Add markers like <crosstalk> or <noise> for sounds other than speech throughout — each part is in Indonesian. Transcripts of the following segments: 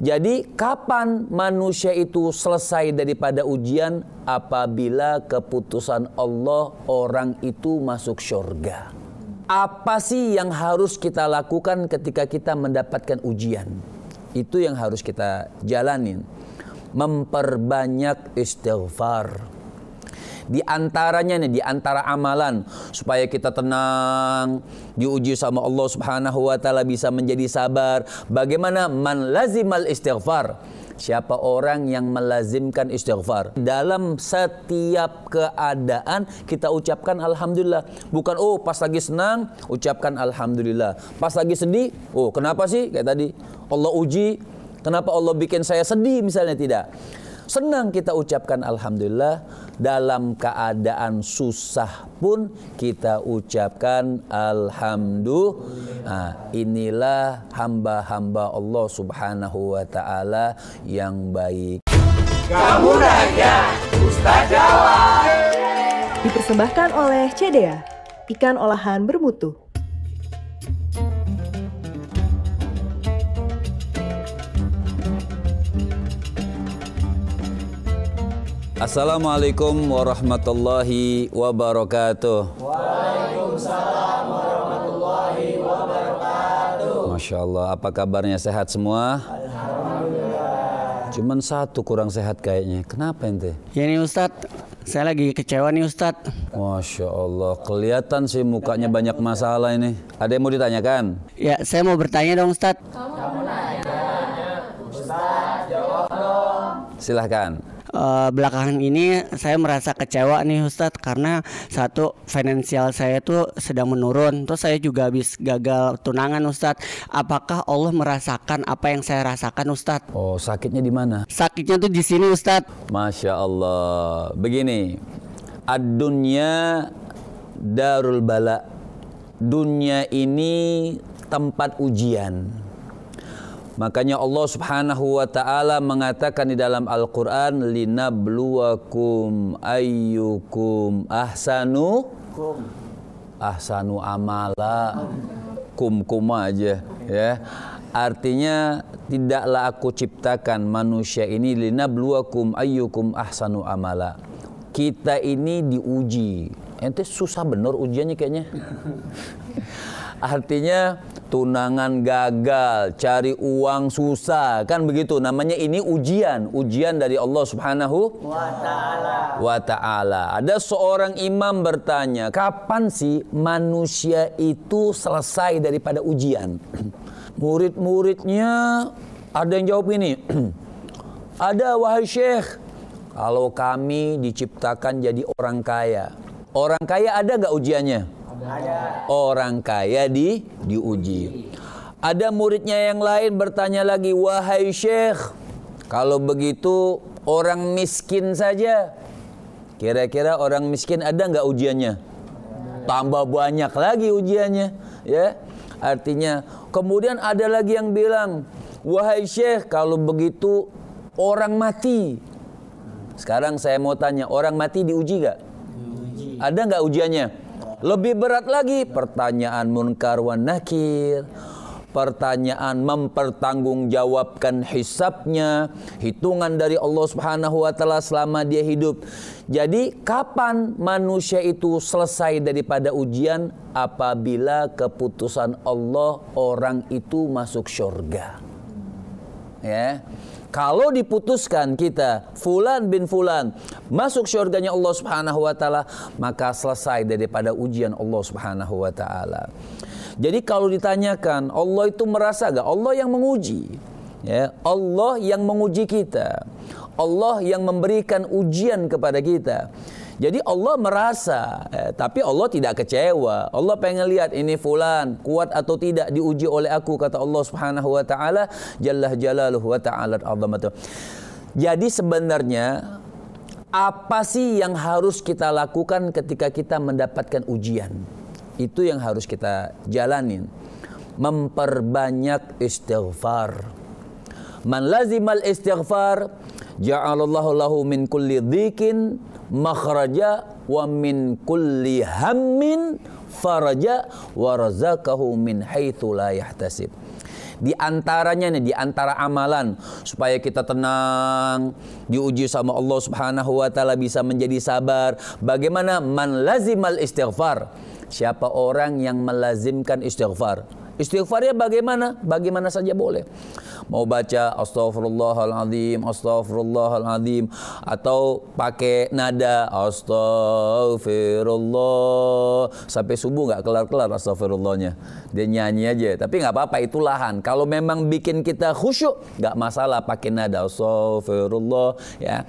Jadi kapan manusia itu selesai daripada ujian? Apabila keputusan Allah orang itu masuk syurga. Apa sih yang harus kita lakukan ketika kita mendapatkan ujian? Itu yang harus kita jalanin. Memperbanyak istighfar di antaranya nih, di antara amalan supaya kita tenang, diuji sama Allah Subhanahu wa taala bisa menjadi sabar. Bagaimana man lazimal istighfar? Siapa orang yang melazimkan istighfar dalam setiap keadaan kita ucapkan alhamdulillah. Bukan oh pas lagi senang ucapkan alhamdulillah. Pas lagi sedih, oh kenapa sih kayak tadi Allah uji Kenapa Allah bikin saya sedih misalnya tidak? Senang kita ucapkan alhamdulillah dalam keadaan susah pun kita ucapkan alhamdulillah. Nah, inilah hamba-hamba Allah Subhanahu wa taala yang baik. Kamu raja Ustaz Jawa. Dipersembahkan oleh CDA, ikan olahan bermutu. Assalamualaikum warahmatullahi wabarakatuh. Waalaikumsalam warahmatullahi wabarakatuh. Masya Allah, apa kabarnya sehat semua? Alhamdulillah. Cuman satu kurang sehat kayaknya. Kenapa ente? Ya ini Ustadz, saya lagi kecewa nih Ustadz. Masya Allah, kelihatan sih mukanya banyak masalah ini. Ada yang mau ditanyakan? Ya, saya mau bertanya dong Ustadz. Kamu nanya, Ustad jawab dong. Silahkan uh, belakangan ini saya merasa kecewa nih Ustadz karena satu finansial saya itu sedang menurun terus saya juga habis gagal tunangan Ustadz apakah Allah merasakan apa yang saya rasakan Ustadz oh sakitnya di mana sakitnya tuh di sini Ustadz Masya Allah begini ad darul bala dunia ini tempat ujian Makanya Allah Subhanahu wa taala mengatakan di dalam Al-Qur'an linabluwakum ayyukum ahsanu kum. ahsanu amala. Kum kuma aja ya. Artinya tidaklah aku ciptakan manusia ini linabluwakum ayyukum ahsanu amala. Kita ini diuji. Ente susah benar ujiannya kayaknya. Artinya tunangan gagal, cari uang susah, kan begitu. Namanya ini ujian, ujian dari Allah Subhanahu wa taala. Wa taala. Ada seorang imam bertanya, "Kapan sih manusia itu selesai daripada ujian?" <clears throat> Murid-muridnya ada yang jawab ini, <clears throat> "Ada wahai Syekh, kalau kami diciptakan jadi orang kaya." Orang kaya ada nggak ujiannya? Orang kaya di diuji. Ada muridnya yang lain bertanya lagi, "Wahai Syekh, kalau begitu orang miskin saja Kira-kira orang miskin ada nggak ujiannya? Tambah banyak lagi ujiannya, ya. Artinya, kemudian ada lagi yang bilang, "Wahai Syekh, kalau begitu orang mati." Sekarang saya mau tanya, orang mati diuji nggak? Ada nggak ujiannya? Lebih berat lagi pertanyaan munkar wa nakir. Pertanyaan mempertanggungjawabkan hisabnya, hitungan dari Allah Subhanahu wa taala selama dia hidup. Jadi kapan manusia itu selesai daripada ujian apabila keputusan Allah orang itu masuk surga ya kalau diputuskan kita fulan bin fulan masuk syurganya Allah Subhanahu wa taala maka selesai daripada ujian Allah Subhanahu wa taala. Jadi kalau ditanyakan Allah itu merasa gak? Allah yang menguji. Ya, Allah yang menguji kita. Allah yang memberikan ujian kepada kita. Jadi Allah merasa, eh, tapi Allah tidak kecewa. Allah pengen lihat ini fulan kuat atau tidak diuji oleh aku kata Allah Subhanahu wa taala jalla jalaluhu wa ta'ala azamatu. Jadi sebenarnya apa sih yang harus kita lakukan ketika kita mendapatkan ujian? Itu yang harus kita jalanin. Memperbanyak istighfar. Man lazimal istighfar ja'alallahu lahu min kulli dhikin makhraja wa min kulli hammin faraja wa razaqahu min haitsu la yahtasib di antaranya nih di antara amalan supaya kita tenang diuji sama Allah Subhanahu wa taala bisa menjadi sabar bagaimana man lazimal istighfar siapa orang yang melazimkan istighfar Istighfarnya bagaimana? Bagaimana saja boleh. Mau baca astagfirullahaladzim, astagfirullahaladzim. Atau pakai nada astagfirullah. Sampai subuh nggak kelar-kelar astagfirullahnya. Dia nyanyi aja. Tapi nggak apa-apa itu lahan. Kalau memang bikin kita khusyuk nggak masalah pakai nada astagfirullah. Ya.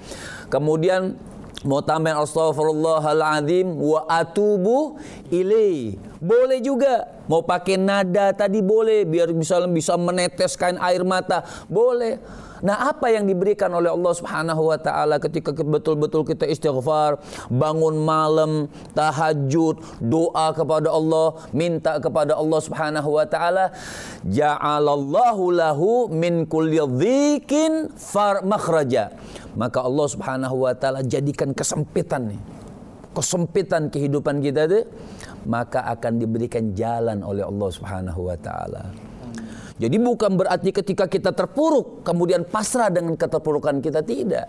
Kemudian mau tambahin astagfirullahaladzim wa atubu ilaih Boleh juga. Mau pakai nada tadi boleh. Biar misalnya bisa meneteskan air mata. Boleh. Nah apa yang diberikan oleh Allah subhanahu wa ta'ala ketika betul-betul kita istighfar, bangun malam, tahajud, doa kepada Allah, minta kepada Allah subhanahu wa ta'ala. Ja'alallahu lahu min kulli far makhraja. Maka Allah subhanahu wa ta'ala jadikan kesempitan nih. kesempitan kehidupan kita itu maka akan diberikan jalan oleh Allah Subhanahu wa taala. Jadi bukan berarti ketika kita terpuruk kemudian pasrah dengan keterpurukan kita tidak.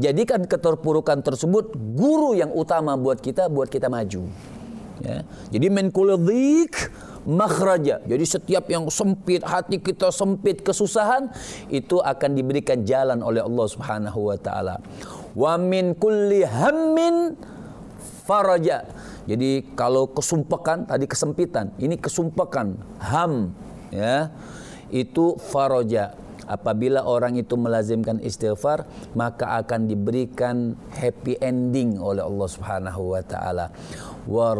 Jadikan keterpurukan tersebut guru yang utama buat kita buat kita maju. Ya. Jadi menkuludik makhraja. Jadi setiap yang sempit hati kita sempit kesusahan itu akan diberikan jalan oleh Allah Subhanahu wa taala. Wa min kulli hammin faraja. Jadi kalau kesumpekan tadi kesempitan, ini kesumpekan, ham ya. Itu faraja. Apabila orang itu melazimkan istighfar, maka akan diberikan happy ending oleh Allah Subhanahu wa taala. Wa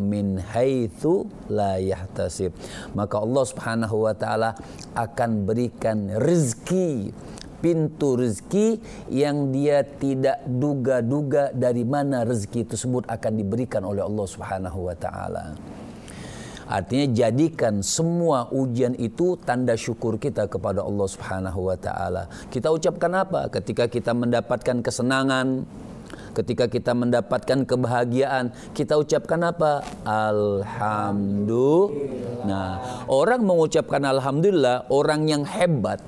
min haitsu la yahtasib. Maka Allah Subhanahu wa taala akan berikan rezeki pintu rezeki yang dia tidak duga-duga dari mana rezeki tersebut akan diberikan oleh Allah Subhanahu wa taala. Artinya jadikan semua ujian itu tanda syukur kita kepada Allah Subhanahu wa taala. Kita ucapkan apa ketika kita mendapatkan kesenangan, ketika kita mendapatkan kebahagiaan, kita ucapkan apa? Alhamdulillah. Nah, orang mengucapkan alhamdulillah, orang yang hebat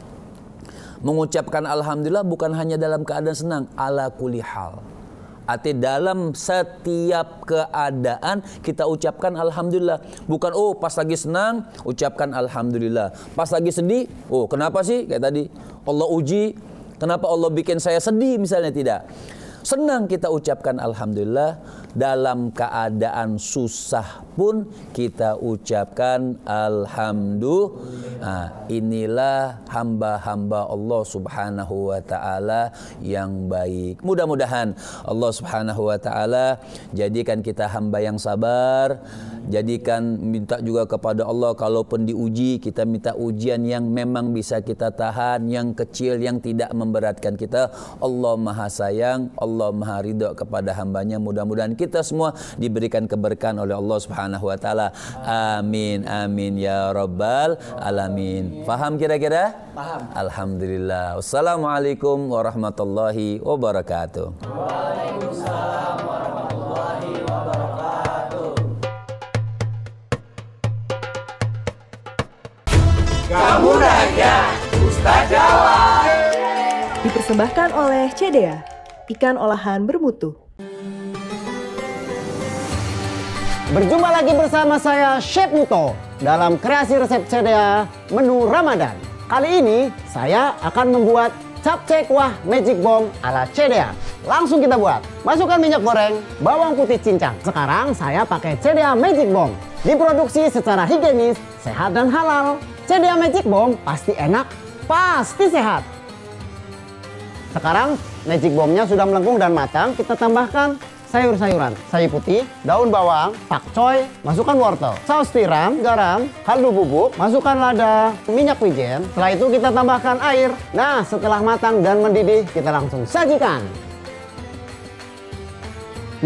mengucapkan alhamdulillah bukan hanya dalam keadaan senang, ala hal arti dalam setiap keadaan kita ucapkan Alhamdulillah. Bukan oh pas lagi senang ucapkan Alhamdulillah. Pas lagi sedih, oh kenapa sih kayak tadi Allah uji, kenapa Allah bikin saya sedih misalnya tidak. Senang kita ucapkan alhamdulillah dalam keadaan susah pun kita ucapkan alhamdulillah. Nah, inilah hamba-hamba Allah Subhanahu wa taala yang baik. Mudah-mudahan Allah Subhanahu wa taala jadikan kita hamba yang sabar, jadikan minta juga kepada Allah kalaupun diuji kita minta ujian yang memang bisa kita tahan, yang kecil yang tidak memberatkan kita. Allah Maha Sayang, Allah Allah Maha Ridho kepada hambanya. Mudah-mudahan kita semua diberikan keberkahan oleh Allah Subhanahu Wa Taala. Amin, amin ya robbal alamin. Faham kira-kira? Faham. Alhamdulillah. Wassalamualaikum warahmatullahi wabarakatuh. Waalaikumsalam warahmatullahi wabarakatuh. Kamu Naga, Ustaz Jawa. Dipersembahkan oleh CDA, ikan olahan bermutu. Berjumpa lagi bersama saya Chef Muto dalam kreasi resep CDA menu Ramadan. Kali ini saya akan membuat capcay kuah magic bomb ala CDA. Langsung kita buat. Masukkan minyak goreng, bawang putih cincang. Sekarang saya pakai CDA magic bomb. Diproduksi secara higienis, sehat dan halal. CDA magic bomb pasti enak, pasti sehat. Sekarang magic bombnya sudah melengkung dan matang, kita tambahkan sayur-sayuran. Sayur putih, daun bawang, pakcoy, masukkan wortel, saus tiram, garam, kaldu bubuk, masukkan lada, minyak wijen. Setelah itu kita tambahkan air. Nah, setelah matang dan mendidih, kita langsung sajikan.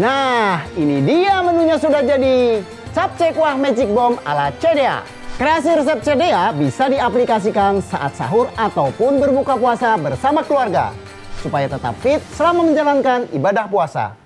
Nah, ini dia menunya sudah jadi. Capce kuah magic bomb ala Cedia Kreasi resep Cedia bisa diaplikasikan saat sahur ataupun berbuka puasa bersama keluarga supaya tetap fit selama menjalankan ibadah puasa.